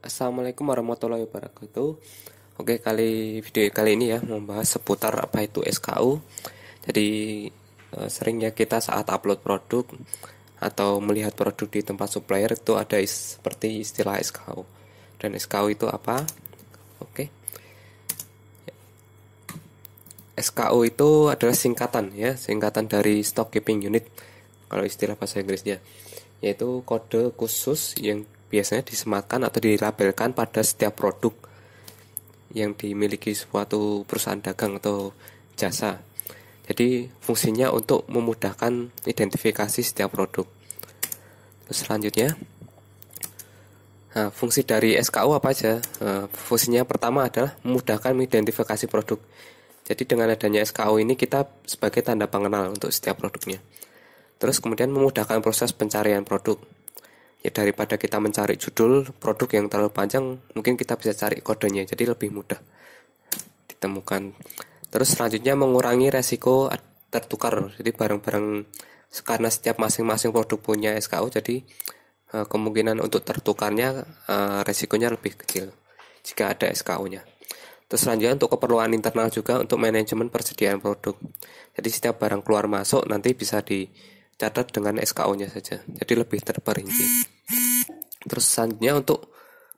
Assalamualaikum warahmatullahi wabarakatuh. Oke, kali video kali ini ya membahas seputar apa itu SKU. Jadi eh, seringnya kita saat upload produk atau melihat produk di tempat supplier itu ada is, seperti istilah SKU. Dan SKU itu apa? Oke. SKU itu adalah singkatan ya, singkatan dari stock keeping unit kalau istilah bahasa Inggrisnya yaitu kode khusus yang biasanya disematkan atau dilabelkan pada setiap produk yang dimiliki suatu perusahaan dagang atau jasa. Jadi fungsinya untuk memudahkan identifikasi setiap produk. Terus selanjutnya, nah, fungsi dari SKU apa aja? Nah, fungsinya pertama adalah memudahkan identifikasi produk. Jadi dengan adanya SKU ini kita sebagai tanda pengenal untuk setiap produknya. Terus kemudian memudahkan proses pencarian produk ya daripada kita mencari judul produk yang terlalu panjang mungkin kita bisa cari kodenya jadi lebih mudah ditemukan terus selanjutnya mengurangi resiko tertukar jadi barang-barang karena setiap masing-masing produk punya SKU jadi eh, kemungkinan untuk tertukarnya eh, resikonya lebih kecil jika ada SKU-nya Terus selanjutnya untuk keperluan internal juga untuk manajemen persediaan produk. Jadi setiap barang keluar masuk nanti bisa di catat dengan SKO-nya saja. Jadi lebih terperinci. Terus selanjutnya untuk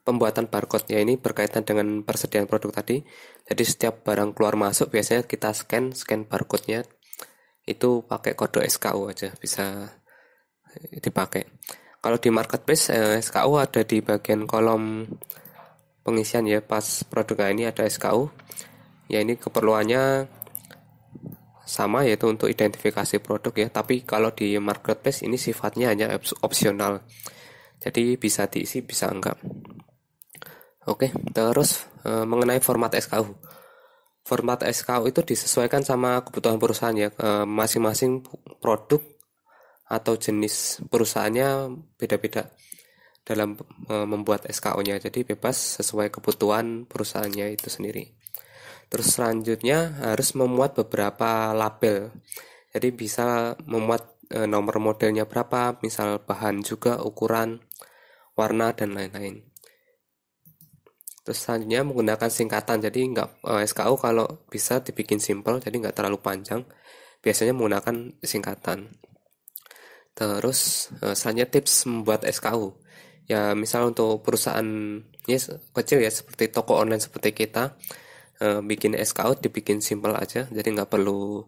pembuatan barcode ya ini berkaitan dengan persediaan produk tadi. Jadi setiap barang keluar masuk biasanya kita scan scan barcode-nya itu pakai kode SKU aja bisa dipakai. Kalau di marketplace eh, SKO ada di bagian kolom pengisian ya pas produknya ini ada SKU ya ini keperluannya sama yaitu untuk identifikasi produk ya tapi kalau di marketplace ini sifatnya hanya opsional jadi bisa diisi bisa enggak oke terus e, mengenai format SKU format SKU itu disesuaikan sama kebutuhan perusahaan ya masing eh, masing-masing produk atau jenis perusahaannya beda-beda dalam e, membuat SKU-nya jadi bebas sesuai kebutuhan perusahaannya itu sendiri Terus selanjutnya harus memuat beberapa label. Jadi bisa memuat e, nomor modelnya berapa, misal bahan juga, ukuran, warna dan lain-lain. Terus selanjutnya menggunakan singkatan. Jadi nggak e, SKU kalau bisa dibikin simple, jadi nggak terlalu panjang. Biasanya menggunakan singkatan. Terus e, selanjutnya tips membuat SKU. Ya misal untuk perusahaan yes, kecil ya seperti toko online seperti kita e, bikin scout dibikin simple aja jadi nggak perlu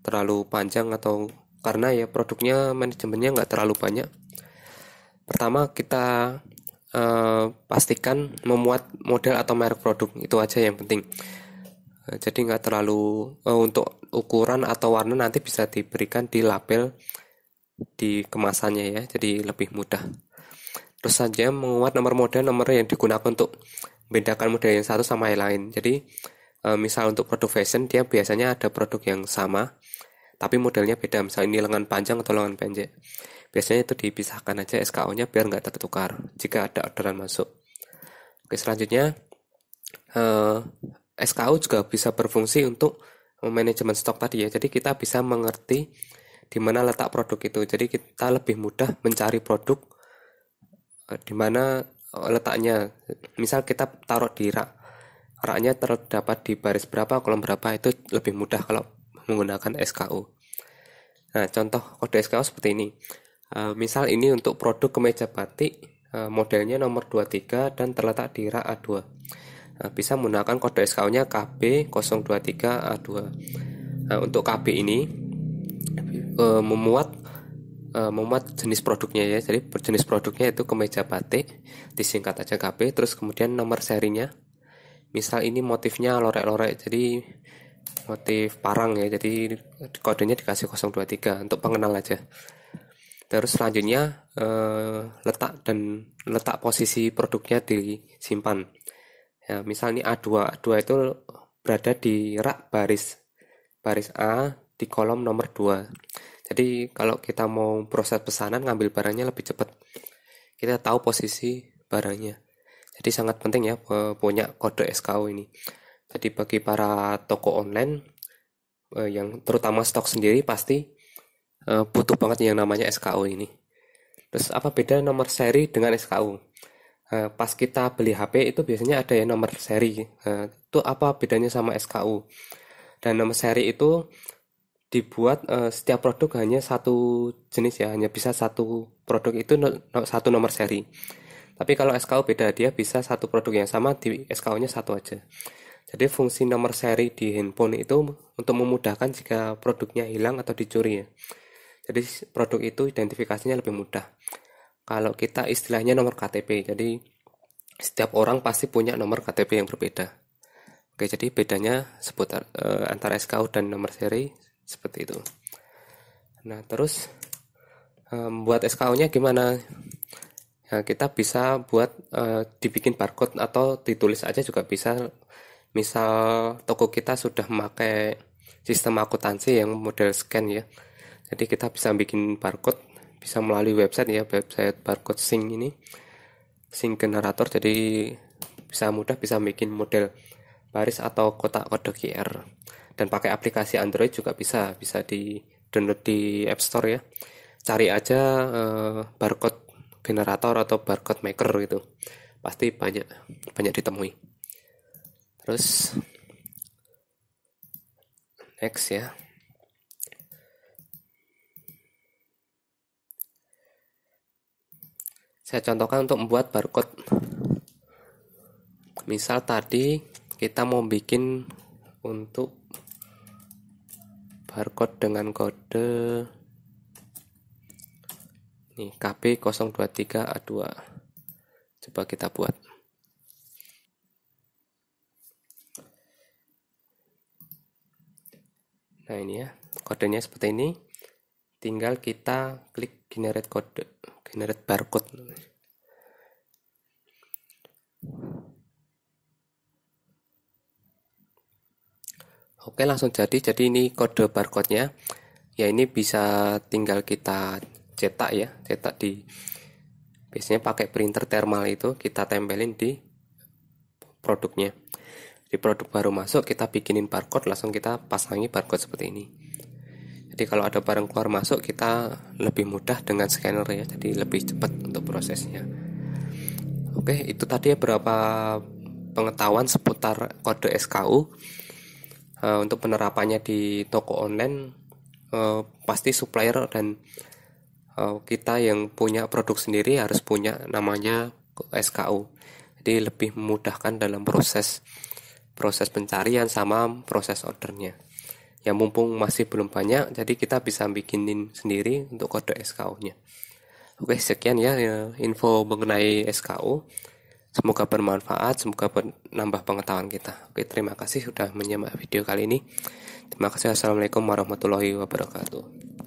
terlalu panjang atau karena ya produknya manajemennya nggak terlalu banyak pertama kita e, pastikan memuat model atau merek produk itu aja yang penting eh, jadi nggak terlalu e, untuk ukuran atau warna nanti bisa diberikan di label di kemasannya ya jadi lebih mudah terus saja menguat nomor model nomor yang digunakan untuk membedakan model yang satu sama yang lain. Jadi e, misal untuk produk fashion dia biasanya ada produk yang sama tapi modelnya beda. Misal ini lengan panjang atau lengan pendek. Biasanya itu dipisahkan aja SKO-nya biar nggak tertukar jika ada orderan masuk. Oke selanjutnya e, eh, SKO juga bisa berfungsi untuk manajemen stok tadi ya. Jadi kita bisa mengerti di mana letak produk itu. Jadi kita lebih mudah mencari produk eh, di mana letaknya misal kita taruh di rak raknya terdapat di baris berapa kolom berapa itu lebih mudah kalau menggunakan SKU nah contoh kode SKU seperti ini uh, misal ini untuk produk kemeja batik uh, modelnya nomor 23 dan terletak di rak A2 uh, eh, bisa menggunakan kode SKU nya KB023A2 nah, untuk KB ini memuat uh, memuat jenis produknya ya. Jadi jenis produknya itu kemeja batik, disingkat aja KB, terus kemudian nomor serinya. Misal ini motifnya lorek-lorek, jadi motif parang ya. Jadi kodenya dikasih 023 untuk pengenal aja. Terus selanjutnya uh, letak dan letak posisi produknya disimpan. Ya, misal ini A2, A2 itu berada di rak baris baris A di kolom nomor 2. Jadi kalau kita mau proses pesanan ngambil barangnya lebih cepat. Kita tahu posisi barangnya. Jadi sangat penting ya punya kode SKU ini. Jadi bagi para toko online eh, yang terutama stok sendiri pasti eh, butuh banget yang namanya SKU ini. Terus apa beda nomor seri dengan SKU? Eh, pas kita beli HP itu biasanya ada ya nomor seri. Itu apa bedanya sama SKU? Dan nomor seri itu dibuat uh, setiap produk hanya satu jenis ya hanya bisa satu produk itu no, no, satu nomor seri tapi kalau SKU beda dia bisa satu produk yang sama di SKU-nya satu aja jadi fungsi nomor seri di handphone itu untuk memudahkan jika produknya hilang atau dicuri ya jadi produk itu identifikasinya lebih mudah kalau kita istilahnya nomor KTP jadi setiap orang pasti punya nomor KTP yang berbeda Oke, jadi bedanya seputar uh, antara SKU dan nomor seri seperti itu nah terus membuat um, SKO nya gimana Ya, kita bisa buat uh, dibikin barcode atau ditulis aja juga bisa misal toko kita sudah memakai sistem akuntansi yang model scan ya jadi kita bisa bikin barcode bisa melalui website ya website barcode sing ini sing generator jadi bisa mudah bisa bikin model baris atau kotak kode QR dan pakai aplikasi Android juga bisa bisa di download di App Store ya cari aja uh, barcode generator atau barcode maker gitu pasti banyak banyak ditemui terus next ya saya contohkan untuk membuat barcode misal tadi kita mau bikin untuk barcode dengan kode nih KP023A2 coba kita buat nah ini ya kodenya seperti ini tinggal kita klik generate kode generate barcode Oke langsung jadi jadi ini kode barcode nya ya ini bisa tinggal kita cetak ya cetak di biasanya pakai printer thermal itu kita tempelin di produknya di produk baru masuk kita bikinin barcode langsung kita pasangi barcode seperti ini jadi kalau ada barang keluar masuk kita lebih mudah dengan scanner ya jadi lebih cepat untuk prosesnya oke itu tadi ya berapa pengetahuan seputar kode SKU uh, untuk penerapannya di toko online uh, pasti supplier dan uh, kita yang punya produk sendiri harus punya namanya SKU jadi lebih memudahkan dalam proses proses pencarian sama proses ordernya Yang mumpung masih belum banyak jadi kita bisa bikinin sendiri untuk kode SKU nya oke sekian ya info mengenai SKU Semoga bermanfaat, semoga menambah pengetahuan kita. Oke, terima kasih sudah menyimak video kali ini. Terima kasih. Assalamualaikum warahmatullahi wabarakatuh.